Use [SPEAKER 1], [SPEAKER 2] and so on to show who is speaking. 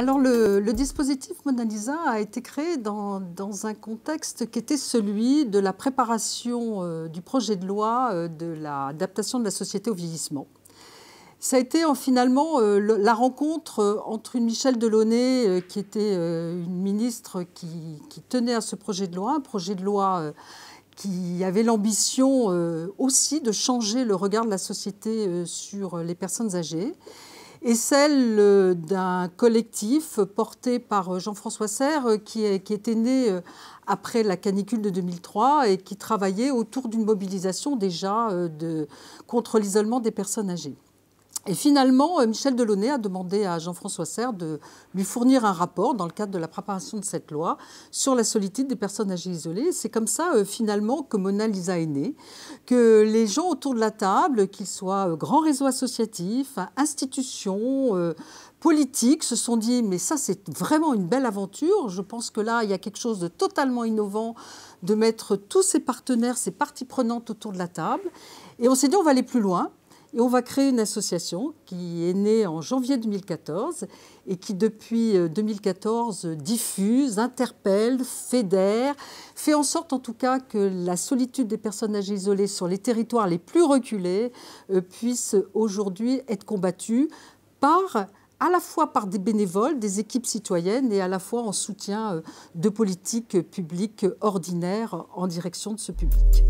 [SPEAKER 1] Alors le, dispositif Mona Lisa a été créé dans, un contexte qui était celui de la préparation euh, du projet de loi euh, de l'adaptation de la société au vieillissement. Ça a été finalement euh, la rencontre entre une Michèle Delaunay, qui était une ministre qui, tenait à ce projet de loi, un projet de loi qui avait l'ambition aussi de changer le regard de la société sur les personnes âgées, et celle euh, d'un collectif porté par euh, Jean-François Serre euh, qui, était né après la canicule de 2003 et qui travaillait autour d'une mobilisation déjà contre l'isolement des personnes âgées. Et finalement, euh, Michel Delaunay a demandé à Jean-François Serre de lui fournir un rapport dans le cadre de la préparation de cette loi sur la solitude des personnes âgées isolées. C'est comme ça, euh, finalement, que Mona Lisa est née, que les gens autour de la table, qu'ils soient euh, grands réseaux associatifs, institutions, politiques, se sont dit, mais ça, c'est vraiment une belle aventure. Je pense que là, il y a quelque chose de totalement innovant de mettre tous ces partenaires, ces parties prenantes autour de la table. Et on s'est dit, on va aller plus loin on va créer une association qui est née en janvier 2014 et qui, depuis 2014, euh, diffuse, interpelle, fédère, fait en sorte en tout cas que la solitude des personnes âgées isolées sur les territoires les plus reculés euh, puisse aujourd'hui être combattue par à la fois par des bénévoles, des équipes citoyennes et à la fois en soutien euh, de politiques publiques ordinaires en direction de ce public.